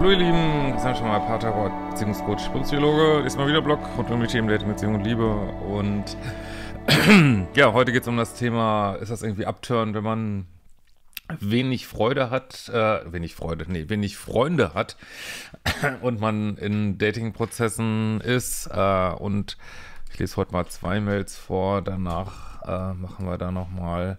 Hallo ihr Lieben, wir sind schon mal Paterwort, Beziehungscoach, Psychologe. Diesmal wieder Blog rund um die Themen Dating, Beziehung und Liebe. Und ja, heute geht es um das Thema, ist das irgendwie abtören, wenn man wenig Freude hat, äh, wenig Freude, nee, wenig Freunde hat und man in Datingprozessen ist. Äh, und ich lese heute mal zwei Mails vor, danach äh, machen wir da nochmal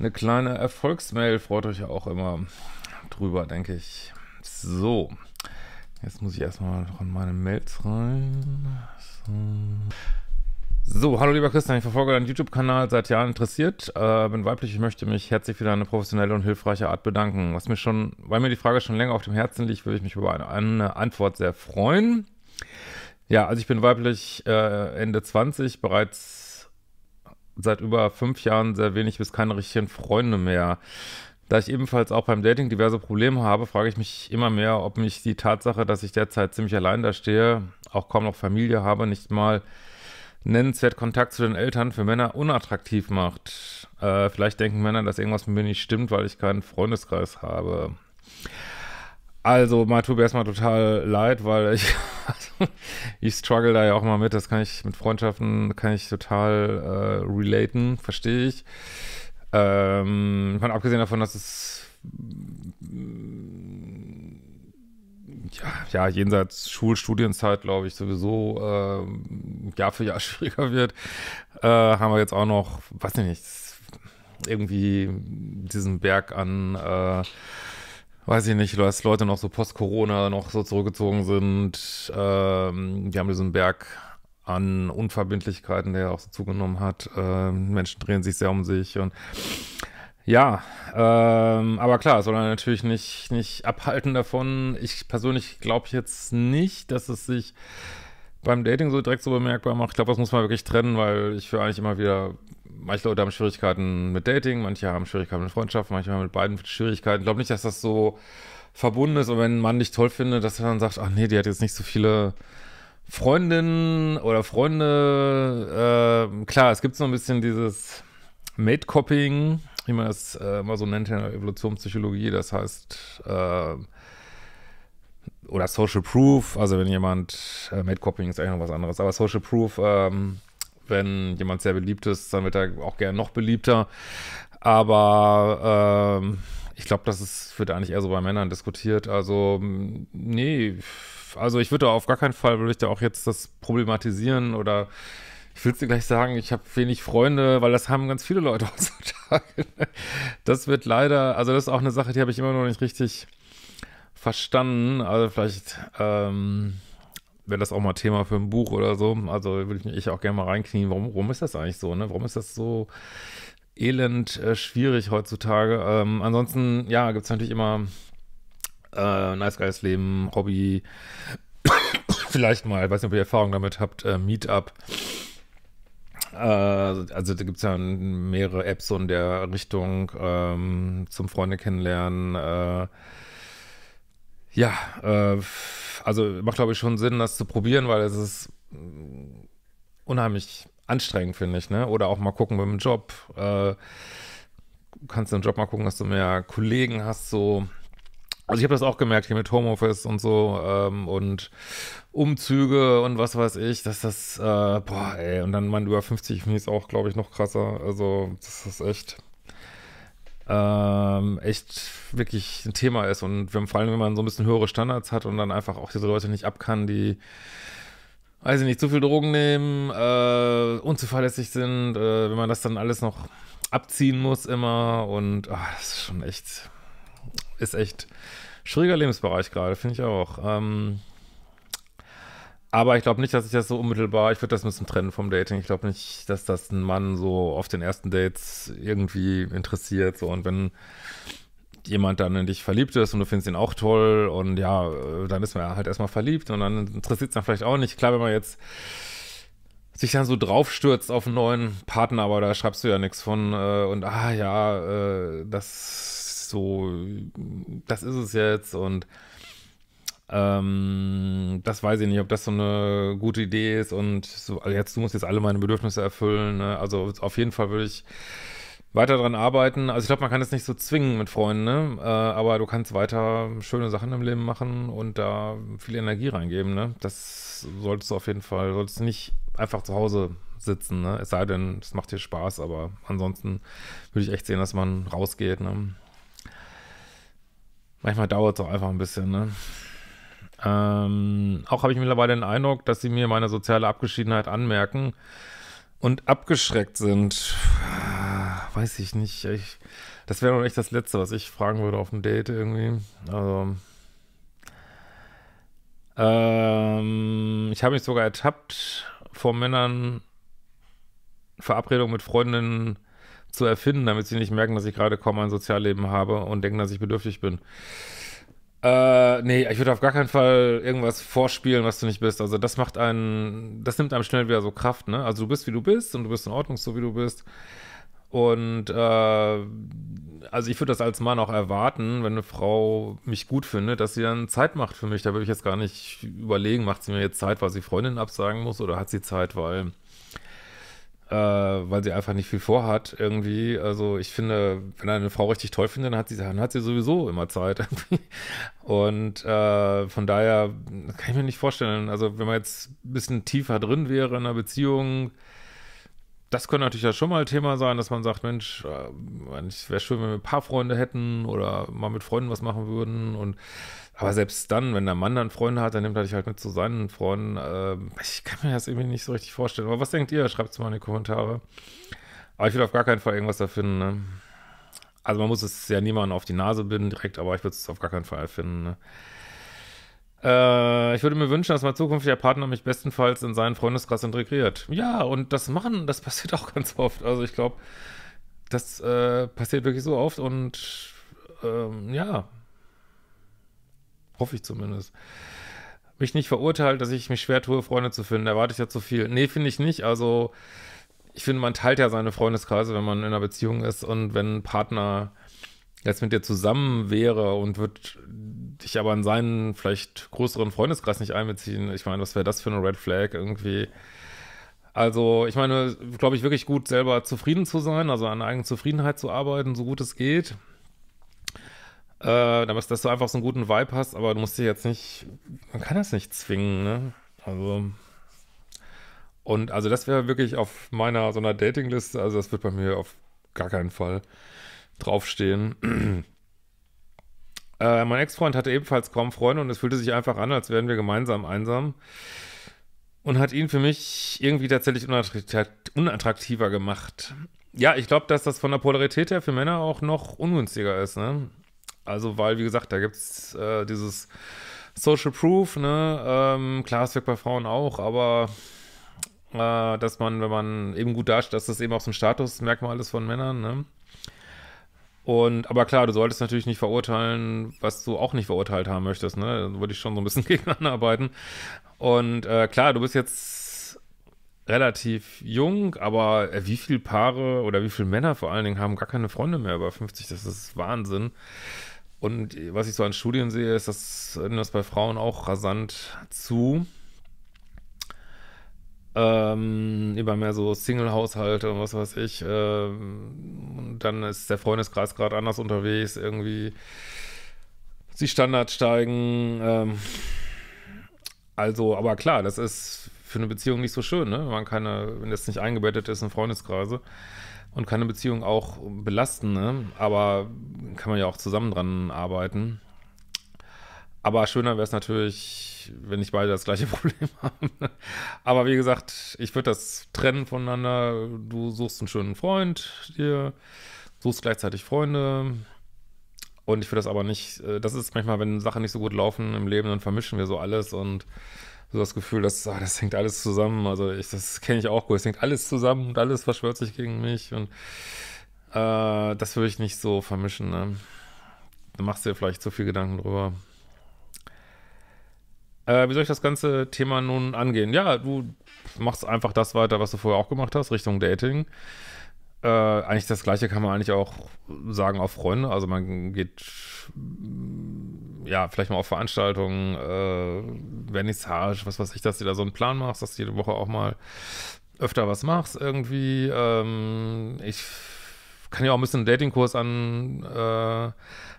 eine kleine Erfolgsmail, freut euch ja auch immer drüber, denke ich. So. Jetzt muss ich erstmal noch in meine Mails rein. So. So, hallo lieber Christian, ich verfolge deinen YouTube-Kanal seit Jahren interessiert, äh, bin weiblich und möchte mich herzlich für deine professionelle und hilfreiche Art bedanken. Was mir schon, weil mir die Frage schon länger auf dem Herzen liegt, würde ich mich über eine, eine Antwort sehr freuen. Ja, also ich bin weiblich äh, Ende 20, bereits seit über fünf Jahren sehr wenig bis keine richtigen Freunde mehr. Da ich ebenfalls auch beim Dating diverse Probleme habe, frage ich mich immer mehr, ob mich die Tatsache, dass ich derzeit ziemlich allein da stehe, auch kaum noch Familie habe, nicht mal nennenswert Kontakt zu den Eltern für Männer unattraktiv macht. Äh, vielleicht denken Männer, dass irgendwas mit mir nicht stimmt, weil ich keinen Freundeskreis habe. Also, mal tut mir erstmal total leid, weil ich, ich struggle da ja auch mal mit. Das kann ich mit Freundschaften, kann ich total äh, relaten, verstehe ich. Ähm, von abgesehen davon, dass es ja, ja jenseits Schulstudienzeit, glaube ich, sowieso äh, Jahr für Jahr schwieriger wird, äh, haben wir jetzt auch noch, weiß ich nicht, irgendwie diesen Berg an, äh, weiß ich nicht, dass Leute noch so post-Corona noch so zurückgezogen sind. Ähm, die haben diesen Berg an Unverbindlichkeiten, der ja auch so zugenommen hat. Ähm, Menschen drehen sich sehr um sich und ja, ähm, aber klar, soll er natürlich nicht, nicht abhalten davon. Ich persönlich glaube jetzt nicht, dass es sich beim Dating so direkt so bemerkbar macht. Ich glaube, das muss man wirklich trennen, weil ich höre eigentlich immer wieder, manche Leute haben Schwierigkeiten mit Dating, manche haben Schwierigkeiten mit Freundschaft, manche haben mit beiden Schwierigkeiten. Ich glaube nicht, dass das so verbunden ist und wenn ein Mann dich toll findet, dass er dann sagt, ach nee, die hat jetzt nicht so viele Freundinnen oder Freunde, äh, klar, es gibt so ein bisschen dieses Mate-Copying, wie man es äh, immer so nennt in der Evolutionspsychologie, das heißt, äh, oder Social Proof, also wenn jemand, äh, Mate-Copying ist eigentlich noch was anderes, aber Social Proof, ähm, wenn jemand sehr beliebt ist, dann wird er auch gerne noch beliebter, aber, ähm, ich glaube, das ist, wird eigentlich eher so bei Männern diskutiert. Also, nee, also ich würde auf gar keinen Fall, würde ich da auch jetzt das problematisieren oder ich würde dir gleich sagen, ich habe wenig Freunde, weil das haben ganz viele Leute heutzutage. Das wird leider, also das ist auch eine Sache, die habe ich immer noch nicht richtig verstanden. Also vielleicht ähm, wäre das auch mal Thema für ein Buch oder so. Also würde ich mich auch gerne mal reinknien. Warum, warum ist das eigentlich so? Ne? Warum ist das so elend äh, schwierig heutzutage. Ähm, ansonsten, ja, gibt es natürlich immer äh, Nice geiles Leben, Hobby, vielleicht mal, weiß nicht, ob ihr Erfahrung damit habt, äh, Meetup. Äh, also da gibt es ja mehrere Apps so in der Richtung ähm, zum Freunde kennenlernen. Äh, ja, äh, also macht glaube ich schon Sinn, das zu probieren, weil es ist mm, unheimlich anstrengend, finde ich, ne? Oder auch mal gucken mit dem Job. Äh, kannst du im Job mal gucken, dass du mehr Kollegen hast, so. Also ich habe das auch gemerkt hier mit Homeoffice und so ähm, und Umzüge und was weiß ich, dass das, äh, boah, ey, und dann man über 50 finde ich es auch, glaube ich, noch krasser. Also das ist echt, ähm, echt wirklich ein Thema ist. Und wenn, vor allem, wenn man so ein bisschen höhere Standards hat und dann einfach auch diese Leute nicht abkann, die weiß ich nicht, zu viel Drogen nehmen, äh, unzuverlässig sind, äh, wenn man das dann alles noch abziehen muss immer und ach, das ist schon echt, ist echt schwieriger Lebensbereich gerade, finde ich auch. Ähm, aber ich glaube nicht, dass ich das so unmittelbar, ich würde das ein bisschen trennen vom Dating. Ich glaube nicht, dass das einen Mann so auf den ersten Dates irgendwie interessiert. So. Und wenn jemand dann in dich verliebt ist und du findest ihn auch toll und ja, äh, dann ist man halt erstmal verliebt und dann interessiert es dann vielleicht auch nicht. Klar, wenn man jetzt sich dann so draufstürzt auf einen neuen Partner, aber da schreibst du ja nichts von äh, und ah ja, äh, das so, das ist es jetzt und ähm, das weiß ich nicht, ob das so eine gute Idee ist und so, also jetzt, du musst jetzt alle meine Bedürfnisse erfüllen. Ne? Also auf jeden Fall würde ich weiter dran arbeiten. Also ich glaube, man kann das nicht so zwingen mit Freunden, ne? Äh, aber du kannst weiter schöne Sachen im Leben machen und da viel Energie reingeben, ne? Das solltest du auf jeden Fall, solltest nicht einfach zu Hause sitzen, ne? Es sei denn, es macht dir Spaß, aber ansonsten würde ich echt sehen, dass man rausgeht, ne? Manchmal dauert es auch einfach ein bisschen, ne? Ähm, auch habe ich mittlerweile den Eindruck, dass sie mir meine soziale Abgeschiedenheit anmerken und abgeschreckt sind weiß ich nicht. Ich, das wäre noch echt das Letzte, was ich fragen würde auf dem Date irgendwie. Also. Ähm, ich habe mich sogar ertappt, vor Männern Verabredungen mit Freundinnen zu erfinden, damit sie nicht merken, dass ich gerade kaum ein Sozialleben habe und denken, dass ich bedürftig bin. Äh, nee, ich würde auf gar keinen Fall irgendwas vorspielen, was du nicht bist. Also das macht einen, das nimmt einem schnell wieder so Kraft, ne? Also du bist, wie du bist und du bist in Ordnung, so wie du bist. Und äh, also ich würde das als Mann auch erwarten, wenn eine Frau mich gut findet, dass sie dann Zeit macht für mich. Da würde ich jetzt gar nicht überlegen, macht sie mir jetzt Zeit, weil sie Freundin absagen muss oder hat sie Zeit, weil, äh, weil sie einfach nicht viel vorhat irgendwie. Also ich finde, wenn eine Frau richtig toll findet, dann hat sie, dann hat sie sowieso immer Zeit. Und äh, von daher kann ich mir nicht vorstellen, also wenn man jetzt ein bisschen tiefer drin wäre in einer Beziehung, das könnte natürlich ja schon mal Thema sein, dass man sagt, Mensch, äh, es wäre schön, wenn wir ein paar Freunde hätten oder mal mit Freunden was machen würden. Und aber selbst dann, wenn der Mann dann Freunde hat, dann nimmt er dich halt mit zu seinen Freunden. Ähm, ich kann mir das irgendwie nicht so richtig vorstellen. Aber was denkt ihr? Schreibt es mal in die Kommentare. Aber ich will auf gar keinen Fall irgendwas erfinden. Ne? Also man muss es ja niemandem auf die Nase binden direkt, aber ich würde es auf gar keinen Fall erfinden. Ne? Äh, ich würde mir wünschen, dass mein zukünftiger Partner mich bestenfalls in seinen Freundeskreis integriert. Ja, und das machen, das passiert auch ganz oft. Also ich glaube, das äh, passiert wirklich so oft und ähm, ja, hoffe ich zumindest. Mich nicht verurteilt, dass ich mich schwer tue, Freunde zu finden. Erwarte ich ja zu viel. Nee, finde ich nicht. Also ich finde, man teilt ja seine Freundeskreise, wenn man in einer Beziehung ist und wenn ein Partner jetzt mit dir zusammen wäre und würde dich aber in seinen vielleicht größeren Freundeskreis nicht einbeziehen, ich meine, was wäre das für eine Red Flag irgendwie? Also, ich meine, glaube ich, wirklich gut, selber zufrieden zu sein, also an eigener Zufriedenheit zu arbeiten, so gut es geht. Äh, damit, dass du einfach so einen guten Vibe hast, aber du musst dich jetzt nicht, man kann das nicht zwingen, ne? Also. Und also das wäre wirklich auf meiner so einer Datingliste, also das wird bei mir auf gar keinen Fall draufstehen. Äh, mein Ex-Freund hatte ebenfalls kaum Freunde und es fühlte sich einfach an, als wären wir gemeinsam einsam. Und hat ihn für mich irgendwie tatsächlich unattraktiver gemacht. Ja, ich glaube, dass das von der Polarität her für Männer auch noch ungünstiger ist, ne? Also, weil, wie gesagt, da gibt es äh, dieses Social Proof, ne? Ähm, klar, es wirkt bei Frauen auch, aber äh, dass man, wenn man eben gut dasteht, dass das eben auch so ein Statusmerkmal ist von Männern, ne? Und, aber klar, du solltest natürlich nicht verurteilen, was du auch nicht verurteilt haben möchtest, ne? Da würde ich schon so ein bisschen gegeneinander arbeiten. Und äh, klar, du bist jetzt relativ jung, aber äh, wie viele Paare oder wie viele Männer vor allen Dingen haben gar keine Freunde mehr über 50? Das ist Wahnsinn. Und äh, was ich so an Studien sehe, ist, dass das bei Frauen auch rasant zu. Ähm, immer mehr so Single-Haushalte und was weiß ich, ähm, dann ist der Freundeskreis gerade anders unterwegs, irgendwie die Standards steigen. Ähm, also, aber klar, das ist für eine Beziehung nicht so schön, ne? Wenn man keine, wenn das nicht eingebettet ist in Freundeskreise und keine Beziehung auch belasten, ne? Aber kann man ja auch zusammen dran arbeiten. Aber schöner wäre es natürlich, wenn nicht beide das gleiche Problem haben. Aber wie gesagt, ich würde das trennen voneinander. Du suchst einen schönen Freund, dir suchst gleichzeitig Freunde. Und ich würde das aber nicht, äh, das ist manchmal, wenn Sachen nicht so gut laufen im Leben, dann vermischen wir so alles und so das Gefühl, dass ah, das hängt alles zusammen. Also ich, das kenne ich auch gut. Es hängt alles zusammen und alles verschwört sich gegen mich. Und äh, das würde ich nicht so vermischen. Ne? Da machst du dir vielleicht zu viel Gedanken drüber. Äh, wie soll ich das ganze Thema nun angehen? Ja, du machst einfach das weiter, was du vorher auch gemacht hast, Richtung Dating. Äh, eigentlich das gleiche kann man eigentlich auch sagen auf Freunde. Also man geht ja vielleicht mal auf Veranstaltungen, äh, Vernissage, was weiß ich, dass du da so einen Plan machst, dass du jede Woche auch mal öfter was machst irgendwie. Ähm, ich kann ja auch ein bisschen einen Datingkurs an, äh,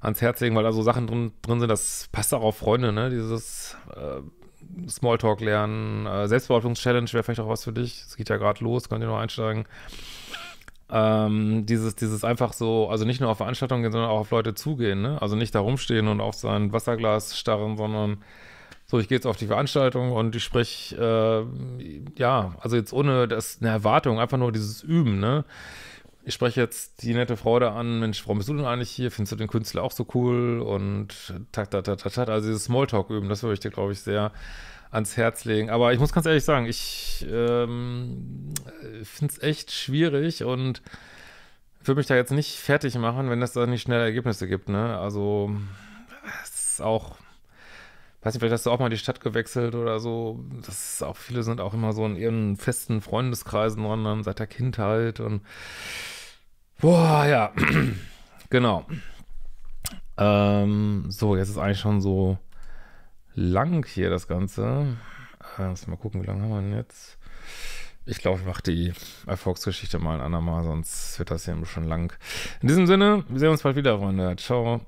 ans Herz legen, weil da so Sachen drin, drin sind, das passt auch auf Freunde, ne? Dieses äh, Smalltalk lernen, äh, Selbstbehauptungs-Challenge wäre vielleicht auch was für dich. Es geht ja gerade los, könnt ihr noch einsteigen. Ähm, dieses, dieses einfach so, also nicht nur auf Veranstaltungen gehen, sondern auch auf Leute zugehen, ne? Also nicht da rumstehen und auf sein Wasserglas starren, sondern so, ich gehe jetzt auf die Veranstaltung und ich spreche, äh, ja, also jetzt ohne das, eine Erwartung, einfach nur dieses Üben, ne? ich spreche jetzt die nette Frau da an, Mensch, warum bist du denn eigentlich hier? Findest du den Künstler auch so cool? Und tak, tak, tak, tak, Also dieses Smalltalk üben, das würde ich dir, glaube ich, sehr ans Herz legen. Aber ich muss ganz ehrlich sagen, ich ähm, finde es echt schwierig und würde mich da jetzt nicht fertig machen, wenn es da nicht schnelle Ergebnisse gibt. Ne? Also es ist auch, weiß nicht, vielleicht hast du auch mal die Stadt gewechselt oder so. Das ist auch, viele sind auch immer so in ihren festen Freundeskreisen dran, seit der Kindheit und Boah, ja. genau. Ähm, so, jetzt ist eigentlich schon so lang hier das Ganze. Lass äh, mal gucken, wie lange haben wir denn jetzt? Ich glaube, ich mache die Erfolgsgeschichte mal ein andermal, sonst wird das hier ein bisschen lang. In diesem Sinne, wir sehen uns bald wieder, Freunde. Ciao.